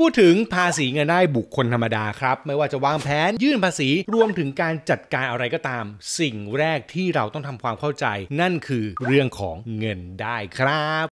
พูดถึงภาษีเงินได้บุคคลธรรมดาครับ ไม่ว่าจะวางแผนยื่นภาษีรวมถึงการจัดการอะไรก็ตาม สิ่งแรกที่เราต้องทำความเข้าใจ นั่นคือเรื่องของเงินได้ครับ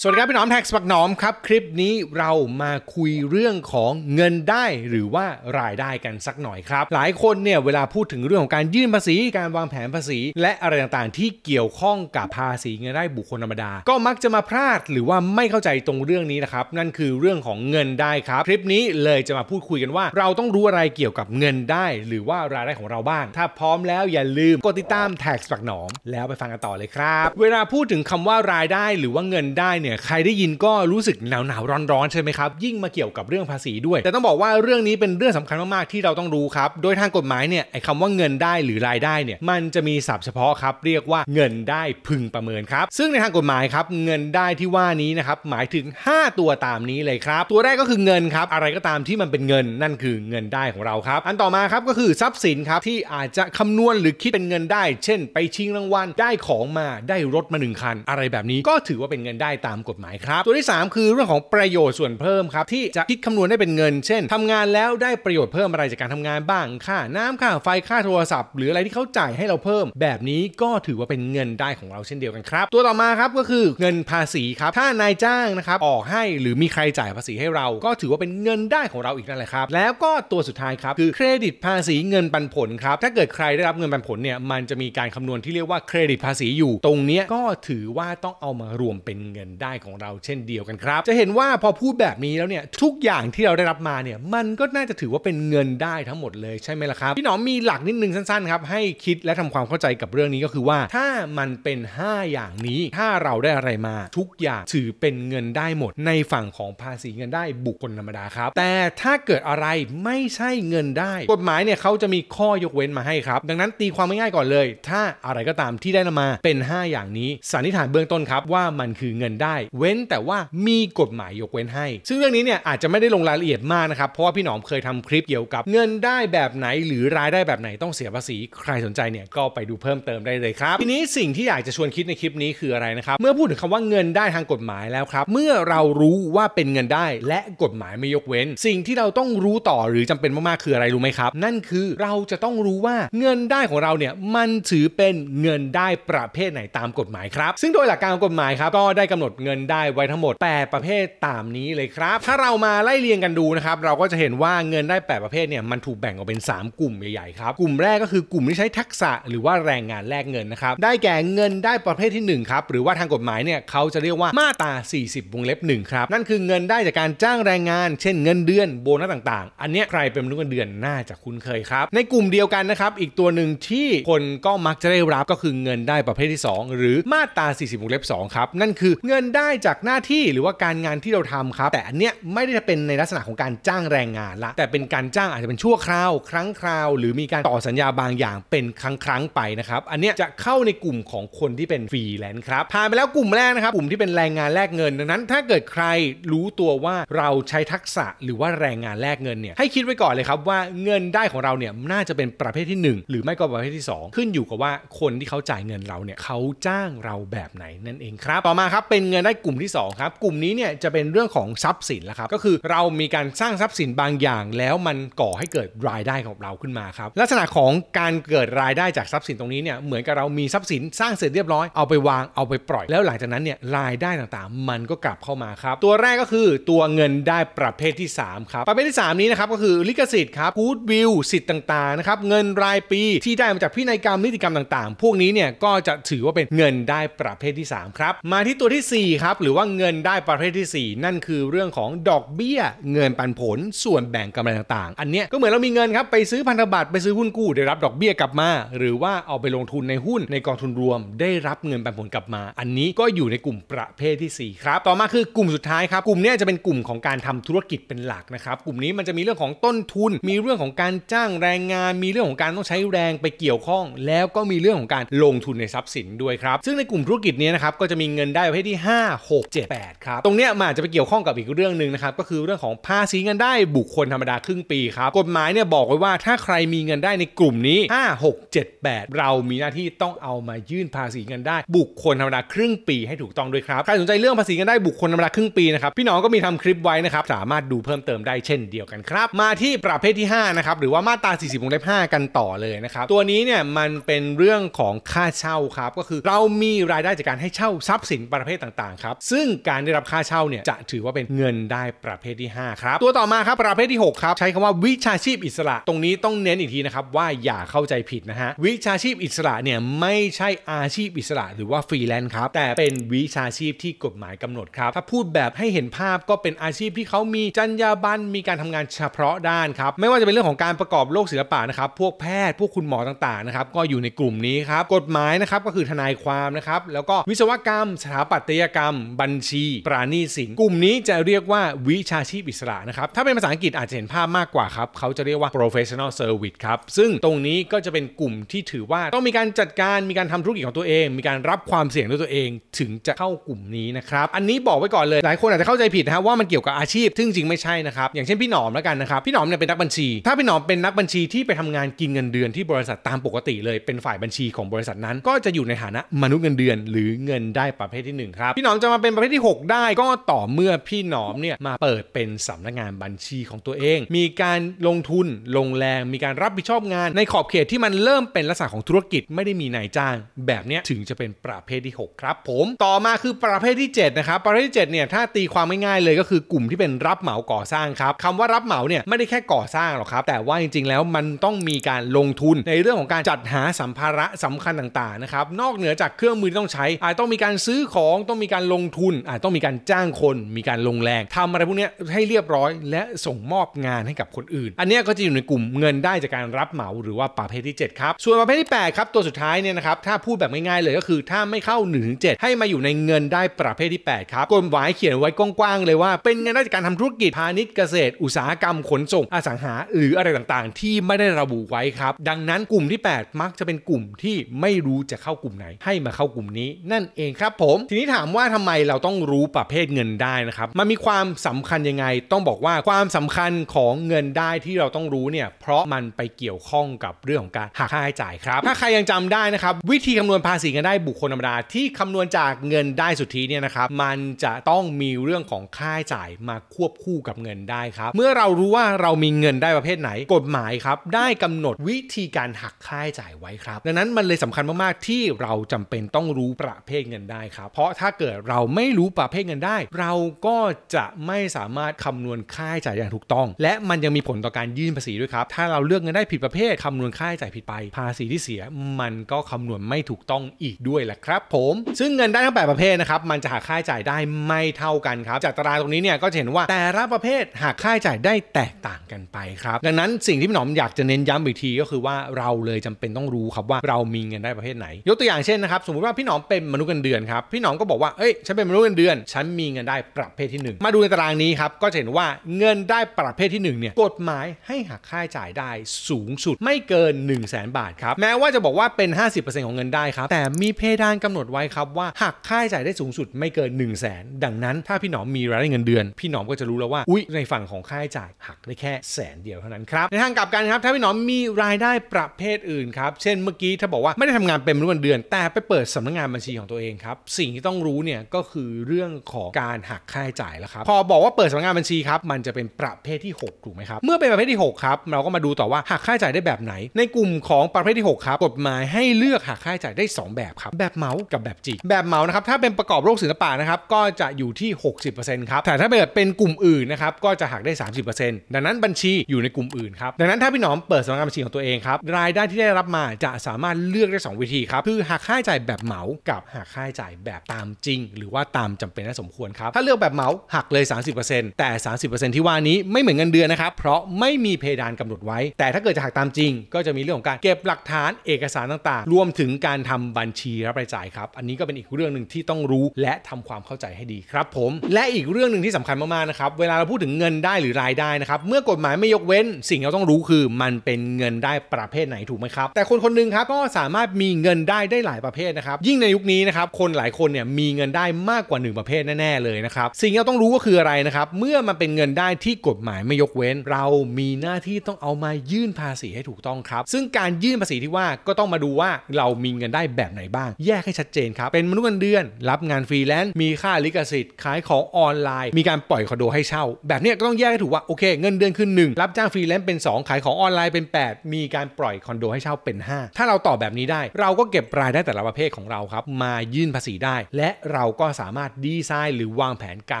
สวัสดีครับพี่น้อมแท็กสปักหนอมครับคลิปนี้เรามาคุยเรื่องของเงินได้ หรือว่ารายได้กันสักหน่อยครับ หลายคนเนี่ยเวลาพูดถึงเรื่องของการยื่นภาษีการวางแผนภาษี และอะไรต่างๆ ที่เกี่ยวข้องกับภาษีเงินได้บุคคลธรรมดาก็มักจะมาพลาดหรือว่าไม่เข้าใจตรงเรื่องนี้นะครับ นั่นคือเรื่องของเงินได้ครับคลิปนี้เลยจะมาพูดคุยกันว่า เราต้องรู้อะไรเกี่ยวกับเงินได้ หรือว่ารายได้ของเราบ้างถ้าพร้อมแล้วอย่าลืมกดติดตามแท็กสปักหนอมแล้วไปฟังกันต่อเลยครับ เวลาพูดถึงคำว่ารายได้หรือว่าเงินได้เนี่ยใครได้ยินก็รู้สึกหนาวหนาวร้อนร้อนใช่ไหมครับ ยิ่งมาเกี่ยวกับเรื่องภาษีด้วย แต่ต้องบอกว่าเรื่องนี้เป็นเรื่องสำคัญมากๆที่เราต้องรู้ครับ โดยทางกฎหมายเนี่ยไอ้คำว่าเงินได้หรือรายได้เนี่ยมันจะมีศัพท์เฉพาะครับ เรียกว่าเงินได้พึงประเมินครับซึ่งในทางกฎหมายครับเงินได้ที่ว่านี้นะครับหมายถึง 5 ตัวตามนี้เลยครับ ตัวแรกก็คือเงินครับอะไรก็ตามที่มันเป็นเงินนั่นคือเงินได้ของเราครับอันต่อมาครับก็คือทรัพย์สินครับที่อาจจะคำนวณหรือคิดเป็นเงินได้ เช่น ไปชิงรางวัลได้ของมาได้รถมาหนึ่งคันอะไรแบบนี้ก็ถือว่าเป็นเงินได้ตามามกฎหมายครับ ตัวที่ 3คือเรื่องของประโยชน์ส่วนเพิ่มครับที่จะคิดคำนวณได้เป็นเงิน เช่น ทำงานแล้วได้ประโยชน์เพิ่มอะไรจากการทำงานบ้าง ค่าน้ำค่าไฟค่าโทรศัพท์ หรืออะไรที่เขาจ่ายให้เราเพิ่ม แบบนี้ก็ถือว่าเป็นเงินได้ของเราเช่นเดียวกันครับตัวต่อมาครับก็คือเงินภาษีครับถ้านายจ้างนะครับออกให้หรือมีใครจ่ายภาษีให้เรา ก็ถือว่าเป็นเงินได้ของเราอีกนั่นแหละครับแล้วก็ตัวสุดท้ายครับคือเครดิตภาษีเงินปันผลครับถ้าเกิดใครได้รับเงินปันผลเนี่ย มันจะมีการคำนวณที่เรียกว่าเครดิตภาษีอยู่ตรงนี้ก็ถือว่าต้องเอามารวมเป็นเงินได้ของเราเช่นเดียวกันครับ จะเห็นว่าพอพูดแบบนี้แล้วเนี่ยทุกอย่างที่เราได้รับมาเนี่ยมันก็น่าจะถือว่าเป็นเงินได้ทั้งหมดเลยใช่ไหมล่ะครับ พี่หนอมมีหลักนิดนึงสั้นๆครับให้คิดและทำความเข้าใจกับเรื่องนี้ก็คือว่าถ้ามันเป็น 5 อย่างนี้ ถ้าเราได้อะไรมาทุกอย่างถือเป็นเงินได้หมด ในฝั่งของภาษีเงินได้บุคคลธรรมดาครับ แต่ถ้าเกิดอะไรไม่ใช่เงินได้ กฎหมายเนี่ยเขาจะมีข้อยกเว้นมาให้ครับ ดังนั้นตีความง่ายๆก่อนเลย ถ้าอะไรก็ตามที่ได้มา เป็น 5 อย่างนี้สันนิษฐานเบื้องต้นครับ ว่ามันคือเงินได้ได้เว้นแต่ว่ามีกฎหมายยกเว้นให้ ซึ่งเรื่องนี้เนี่ยอาจจะไม่ได้ ลงรายละเอียดมากนะครับ เพราะว่าพี่หนอมเคยทำคลิปเกี่ยวกับ เงินได้แบบไหนหรือรายได้แบบไหนต้องเสียภาษี ใครสนใจเนี่ยก็ไปดูเพิ่มเติมได้เลยครับ ทีนี้สิ่งที่อยากจะชวนคิดในคลิปนี้คืออะไรนะครับ เมื่อพูดถึงคำว่าเงินได้ทางกฎหมายแล้วครับ เมื่อเรารู้ว่าเป็นเงินได้และกฎหมายไม่ยกเว้น สิ่งที่เราต้องรู้ต่อหรือจำเป็นมากๆคืออะไรรู้ไหมครับ นั่นคือเราจะต้องรู้ว่าเงินได้ของเราเนี่ยมันถือเป็นเงินได้ประเภทไหนตามกฎหมายครับ ซึ่งโดยหลักการกฎหมายครับก็ได้กำหนดเงินได้ไว้ทั้งหมด8ประเภทตามนี้เลยครับ ถ้าเรามาไล่เรียงกันดูนะครับเราก็จะเห็นว่าเงินได้8ประเภทเนี่ยมันถูกแบ่งออกเป็น 3 กลุ่มใหญ่ๆครับกลุ่มแรกก็คือกลุ่มที่ใช้ทักษะ หรือว่าแรงงานแลกเงินนะครับได้แก่เงินได้ประเภทที่1ครับหรือว่าทางกฎหมายเนี่ยเขาจะเรียกว่ามาตรา40วงเล็บ1ครับนั่นคือเงินได้จากการจ้างแรงงานเช่นเงินเดือนโบนัสต่างๆ อันนี้ใครเป็นมนุษย์เงินเดือนน่าจะคุ้นเคยครับ ในกลุ่มเดียวกันนะครับอีกตัวหนึ่งที่คนก็มักจะได้รับก็คือเงินได้ประเภทที่ 2 หรือมาตรา 40วงเล็บ2ครับนั่นคือเงินได้จากหน้าที่หรือว่าการงานที่เราทำครับ แต่อันเนี้ยไม่ได้จะเป็นในลักษณะของการจ้างแรงงานละ แต่เป็นการจ้างอาจจะเป็นชั่วคราว ครั้งคราว หรือมีการต่อสัญญาบางอย่างเป็นครั้งครั้งไปนะครับอันเนี้ยจะเข้าในกลุ่มของคนที่เป็นฟรีแลนซ์ครับผ่านไปแล้วกลุ่มแรกนะครับกลุ่มที่เป็นแรงงานแลกเงินดังนั้น ถ้าเกิดใครรู้ตัวว่าเราใช้ทักษะหรือว่าแรงงานแลกเงินเนี่ยให้คิดไว้ก่อนเลยครับว่า เงินได้ของเราเนี่ยน่าจะเป็นประเภทที่ 1 หรือไม่ก็ประเภทที่ 2 ขึ้นอยู่กับว่าคนที่เขาจ่ายเงินเราเนี่ยเขาจ้างเราแบบไหนนั่นเองครับต่อมาครับเป็นเงินัได้กลุ่มที่ 2 ครับ กลุ่มนี้เนี่ยจะเป็นเรื่องของทรัพย์สินแล้วครับก็คือเรามีการสร้างทรัพย์สินบางอย่าง แล้วมันก่อให้เกิดรายได้ของเราขึ้นมาครับลักษณะของการเกิดรายได้จากทรัพย์สินตรงนี้เนี่ยเหมือนกับเรามีทรัพย์สินสร้างเสร็จเรียบร้อยเอาไปวางเอาไปปล่อยแล้วหลังจากนั้นเนี่ยรายได้ต่างๆ มันก็กลับเข้ามาครับตัวแรกก็คือตัวเงินได้ประเภทที่ 3 ครับประเภทที่ 3 นี้นะครับก็คือลิขสิทธิ์ครับพูดวิวสิทธิ์ต่างๆนะครับเงินรายปี ที่ได้มาจากพินัยกรรมนิติกรรมต่าง ๆ พวกนี้เนี่ยก็จะถือว่าเป็นเงินได้ประเภทที่ 3 ครับ มาที่ตัวที่4ครับหรือว่าเงินได้ประเภทที่ 4 นั่นคือเรื่องของดอกเบี้ย เงินปันผลส่วนแบ่งกำไรต่างๆ อันเนี้ยก็เหมือนเรามีเงินครับไปซื้อพันธบัตรไปซื้อหุ้นกู้ได้รับดอกเบี้ยกลับมา หรือว่าเอาไปลงทุนในหุ้น ในกองทุนรวม ได้รับเงินปันผลกลับมา อันนี้ก็อยู่ในกลุ่มประเภทที่4ครับต่อมาคือกลุ่มสุดท้ายครับกลุ่มนี้จะเป็นกลุ่มของการทำธุรกิจเป็นหลักนะครับ กลุ่มนี้มันจะมีเรื่องของต้นทุน มีเรื่องของการจ้างแรงงาน มีเรื่องของการต้องใช้แรงไปเกี่ยวข้อง แล้วก็มีเรื่องของการลงทุนในทรัพย์สินด้วยครับซึ่งในกลุ่มธุรกิจนี้นะครับก็จะมีเงินได้ประเภทที่5 5 6 7 8 ครับ ตรงเนี้ยมันอาจจะไปเกี่ยวข้องกับอีกเรื่องหนึ่งนะครับ ก็คือเรื่องของภาษีเงินได้บุคคลธรรมดาครึ่งปีครับ กฎหมายเนี่ยบอกไว้ว่าถ้าใครมีเงินได้ในกลุ่มนี้5 6 7 8 เรามีหน้าที่ต้องเอามายื่นภาษีเงินได้บุคคลธรรมดาครึ่งปีให้ถูกต้องด้วยครับ ใครสนใจเรื่องภาษีเงินได้บุคคลธรรมดาครึ่งปีนะครับ พี่น้องก็มีทำคลิปไว้นะครับ สามารถดูเพิ่มเติมได้เช่นเดียวกันครับ มาที่ประเภทที่5นะครับ หรือว่ามาตรา 40วงเล็บ5กันต่อเลยนะครับ ตัวนี้เนี่ยมันเป็นเรื่องของค่าเช่าครับก็คือเรามีรายได้จากการให้เช่าทรัพย์สินประเภทต่าง่างๆครับซึ่งการได้รับค่าเช่าเนี่ยจะถือว่าเป็นเงินได้ประเภทที่5ครับตัวต่อมาครับประเภทที่6ครับใช้คำว่าวิชาชีพอิสระ ตรงนี้ต้องเน้นอีกทีนะครับว่าอย่าเข้าใจผิดนะฮะ วิชาชีพอิสระเนี่ยไม่ใช่อาชีพอิสระ หรือว่าฟรีแลนซ์ครับแต่เป็นวิชาชีพที่กฎหมายกำหนดครับถ้าพูดแบบให้เห็นภาพก็เป็นอาชีพที่เขามีจรรยาบรรณมีการทำงานเฉพาะด้านครับไม่ว่าจะเป็นเรื่องของการประกอบโลกศิลปะนะครับพวกแพทย์พวกคุณหมอต่างๆนะครับก็อยู่ในกลุ่มนี้ครับกฎหมายนะครับก็คือทนายความนะครับแล้วก็วิศวกรรมสถาปัตยกรรมบัญชีปราณีสินกลุ่มนี้จะเรียกว่าวิชาชีพอิสระนะครับถ้าเป็นภาษาอังกฤษอาจจะเห็นภาพมากกว่าครับ เขาจะเรียกว่า professional service ครับซึ่งตรงนี้ก็จะเป็นกลุ่มที่ถือว่าต้องมีการจัดการมีการทำธุรกิจของตัวเอง มีการรับความเสี่ยงด้วยตัวเองถึงจะเข้ากลุ่มนี้นะครับ อันนี้บอกไว้ก่อนเลย หลายคนอาจจะเข้าใจผิดนะว่ามันเกี่ยวกับอาชีพซึ่งจริงไม่ใช่นะครับอย่างเช่นพี่หนอมแล้วกันนะครับพี่หนอมเนี่ยเป็นนักบัญชี ถ้าพี่หนอมเป็นนักบัญชีที่ไปทำงานกินเงินเดือนที่บริษัทตามปกติ เลยเป็นฝ่ายบัญชีของบริษัทนั้น ก็จะอยู่ในฐานะมนุษย์เงินเดือน หรือเงินได้ประเภทที่1ครับพี่หนอมจะมาเป็นประเภทที่ 6 ได้ก็ต่อเมื่อพี่ หนอมเนี่ยมาเปิดเป็นสำนักงานบัญชีของตัวเอง มีการลงทุน ลงแรง มีการรับผิดชอบงาน ในขอบเขตที่มันเริ่มเป็นลักษณะของธุรกิจไม่ได้มีนายจ้างแบบนี้ถึงจะเป็นประเภทที่6ครับผมต่อมาคือประเภทที่7นะครับ ประเภทที่7เนี่ยถ้าตีความง่ายๆเลยก็คือกลุ่มที่เป็นรับเหมาก่อสร้างครับคำว่ารับเหมาเนี่ยไม่ได้แค่ก่อสร้างหรอกครับ แต่ว่าจริงๆแล้วมันต้องมีการลงทุน ในเรื่องของการจัดหาสัมภาระสำคัญต่างๆนะครับนอกเหนือจากเครื่องมือที่ต้องใช้ อาจต้องมีการซื้อของต้องมีการลงทุนอาจต้องมีการจ้างคน มีการลงแรง ทำอะไรพวกนี้ให้เรียบร้อย และส่งมอบงานให้กับคนอื่น อันนี้ก็จะอยู่ในกลุ่มเงินได้ จากการรับเหมาหรือว่าประเภทที่7ครับ ส่วนประเภทที่ 8 ครับ ตัวสุดท้ายเนี่ยนะครับ ถ้าพูดแบบง่ายๆเลยก็คือ ถ้าไม่เข้า1นึให้มาอยู่ในเงินได้ประเภทที่8ครับกฎหมายเขียนไว้กว้างๆเลย ว่าเป็นเงินได้จากการทำธุรกิจพาณิชย์เกษตรอุตสาหกรรมขนส่งอสังหาหรืออะไรต่างๆ ที่ไม่ได้ระบุไว้ครับ ดังนั้นกลุ่มที่ 8 มักจะเป็นกลุ่มที่ไม่รู้จะเข้ากลุ่มไหน ให้มาเข้ากลุ่มนี้ นั่นเองครับผมทีนี้ถามว่าว่าทำไมเราต้องรู้ประเภทเงินได้นะครับมันมีความสำคัญยังไง ต้องบอกว่าความสำคัญของเงินได้ที่เราต้องรู้เนี่ยเพราะมันไปเกี่ยวข้องกับเรื่องของการหักค่าใช้จ่ายครับ ถ้าใครยังจำได้นะครับวิธีคำนวณภาษีเงินได้บุคคลธรรมดาที่คำนวณจากเงินได้สุทธิเนี่ยนะครับ มันจะต้องมีเรื่องของค่าใช้จ่ายมาควบคู่กับเงินได้ครับ เมื่อเรารู้ว่าเรามีเงินได้ประเภทไหน กฎหมายครับได้กำหนดวิธีการหักค่าใช้จ่ายไว้ครับ ดังนั้นมันเลยสำคัญมากๆที่เราจำเป็นต้องรู้ประเภทเงินได้ครับเพราะถ้าเกิดดเราไม่รู้ประเภทเงินได้ เราก็จะไม่สามารถคำนวณค่าใช้จ่ายอย่างถูกต้อง และมันยังมีผลต่อการยื่นภาษีด้วยครับ ถ้าเราเลือกเงินได้ผิดประเภทคำนวณค่าใช้จ่ายผิดไปภาษีที่เสีย มันก็คำนวณไม่ถูกต้องอีกด้วยแหละครับ ผม ซึ่งเงินได้ทั้งแปดประเภทนะครับมันจะหาค่าใช้จ่ายได้ไม่เท่ากันครับ จากตารางตรงนี้เนี่ยก็จะเห็นว่า แต่ละประเภทหาค่าใช้จ่ายได้แตกต่างกันไปครับดังนั้นสิ่งที่พี่หนอมอยากจะเน้นย้ำอีกทีก็คือว่าเราเลยจำเป็นต้องรู้ครับว่าเรามีเงินได้ประเภทไหน ยกตัวอย่างเช่นนะครับ สมมติว่าพี่หนอมเป็นมนุษย์เงินเดือนครับ พี่หนอมก็บอกว่าเอ้ยฉันเป็นมนุษย์เงินเดือนฉันมีเงินได้ประเภทที่ 1 มาดูในตารางนี้ครับ ก็จะเห็นว่าเงินได้ประเภทที่1เนี่ย กฎหมายให้หักค่าใช้จ่ายได้สูงสุด ไม่เกิน1 0 0 0 0แบาทครับ แม้ว่าจะบอกว่าเป็น 50%ของเงินได้ครับ แต่มีเพดานกำหนดไว้ครับว่าหักค่าใช้จ่ายได้สูงสุดไม่เกิน1 0 0 0 0แสนดังนั้นถ้าพี่หนอมมีรายได้เงินเดือน พี่หนอมก็จะรู้แล้วว่า อุ้ยในฝั่งของค่าใช้จ่าย หักได้แค่แสนเดียวเท่านั้นครับ ในทางกลับกันครับถ้าพี่หนอมมีรายได้ประเภทอื่นครับ เช่นเมื่อกี้ถ้าบอกว่าไม่ได้ทำงานเป็นมนุษย์เงินเดือน แต่ไปเปิดสำนักงานบัญชีของตัวเองครับ สิ่งที่ต้องรู้เนี่ยเนี่ยก็คือเรื่องของการหักค่าใช้จ่ายแล้วครับพอบอกว่าเปิดสำนักงานบัญชีครับมันจะเป็นประเภทที่6ถูกไหมครับเมื่อเป็นประเภทที่6ครับเราก็มาดูต่อว่าหักค่าใช้จ่ายได้แบบไหน ในกลุ่มของประเภทที่ 6ครับกฎหมายให้เลือกหักค่าใช้จ่ายได้ 2 แบบครับแบบเหมากับแบบจีแบบเหมานะครับถ้าเป็นประกอบโรคศิลปะนะครับก็จะอยู่ที่ 60%ครับแต่ถ้าเปิดเป็นกลุ่มอื่นนะครับก็จะหักได้ 30%ดังนั้นบัญชีอยู่ในกลุ่มอื่นครับดังนั้นถ้าพี่หนอมเปิดสำนักงานบัญชีของตัวเองครับรายได้ที่ได้รับมาจะสามารถเลือกได้ 2 วิธีครับคือหักค่าใช้จ่ายแบบเหมากับหักค่าใช้จ่ายแบบตามจริงหรือว่าตามจำเป็นและสมควรครับ ถ้าเลือกแบบเมาส์หักเลย 30%แต่ 30%ที่ว่านี้ไม่เหมือนเงินเดือนนะครับ เพราะไม่มีเพดานกำหนดไว้ แต่ถ้าเกิดจะหักตามจริง ก็จะมีเรื่องของการเก็บหลักฐานเอกสารต่าง ๆรวมถึงการทำบัญชีรับรายจ่ายครับ อันนี้ก็เป็นอีกเรื่องหนึ่งที่ต้องรู้และทำความเข้าใจให้ดีครับผม และอีกเรื่องหนึ่งที่สำคัญมากๆนะครับเวลาเราพูดถึงเงินได้หรือรายได้นะครับเมื่อกฎหมายไม่ยกเว้น สิ่งที่เราต้องรู้คือ มันเป็นเงินได้ประเภทไหนถูกไหมครับ แต่คนคนหนึ่งครับก็สามารถมีเงินได้ได้หลายประเภทนะครับยิ่งในยุคนี้นะครับคนหลายคนเนี่ยมีเงงินได้มากกว่า 1 ประเภทแน่ๆเลยนะครับ สิ่งที่เราต้องรู้ก็คืออะไรนะครับเมื่อมันเป็นเงินได้ที่กฎหมายไม่ยกเว้น เรามีหน้าที่ต้องเอามายื่นภาษีให้ถูกต้องครับ ซึ่งการยื่นภาษีที่ว่าก็ต้องมาดูว่าเรามีเงินได้แบบไหนบ้าง แยกให้ชัดเจนครับ เป็นมนุษย์เงินเดือนรับงานฟรีแลนซ์มีค่าลิขสิทธิ์ขายของออนไลน์ มีการปล่อยคอนโดให้เช่า แบบนี้ก็ต้องแยกให้ถูกว่าโอเคเงินเดือนคือ1รับจ้างฟรีแลนซ์เป็น2 ขายของออนไลน์เป็น 8 มีการปล่อยคอนโดให้เช่าเป็น 5 ถ้าเราตอบแบบนี้ได้ เราก็เก็บรายได้แต่ละประเภทของเราครับมายื่นภาษีได้และเราก็สามารถดีไซน์หรือวางแผนกา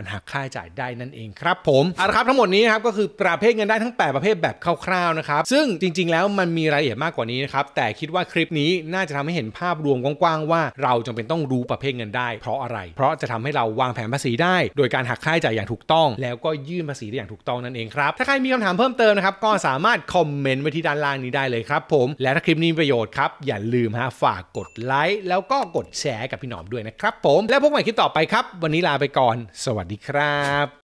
รหักค่าใช้จ่ายได้นั่นเองครับผม เอาละครับทั้งหมดนี้นะครับก็คือประเภทเงินได้ทั้ง 8 ประเภทแบบคร่าวๆนะครับ ซึ่งจริงๆแล้วมันมีรายละเอียดมากกว่านี้นะครับ แต่คิดว่าคลิปนี้น่าจะทำให้เห็นภาพรวมกว้างๆว่าเราจำเป็นต้องรู้ประเภทเงินได้เพราะอะไรเพราะจะทำให้เราวางแผนภาษีได้ โดยการหักค่าใช้จ่ายอย่างถูกต้อง แล้วก็ยื่นภาษีได้อย่างถูกต้องนั่นเองครับถ้าใครมีคำถามเพิ่มเติมนะครับก็สามารถคอมเมนต์ไว้ที่ด้านล่างนี้ได้เลยครับ ผม และถ้าคลิปนี้มีประโยชน์ครับอย่าลืมฮะฝากกดไลค์แล้วก็กดแชร์กับพี่หนอมด้วยนะครับผมและแล้วพบใหม่คลิปต่อไปครับ วันนี้ลาไปก่อน สวัสดีครับ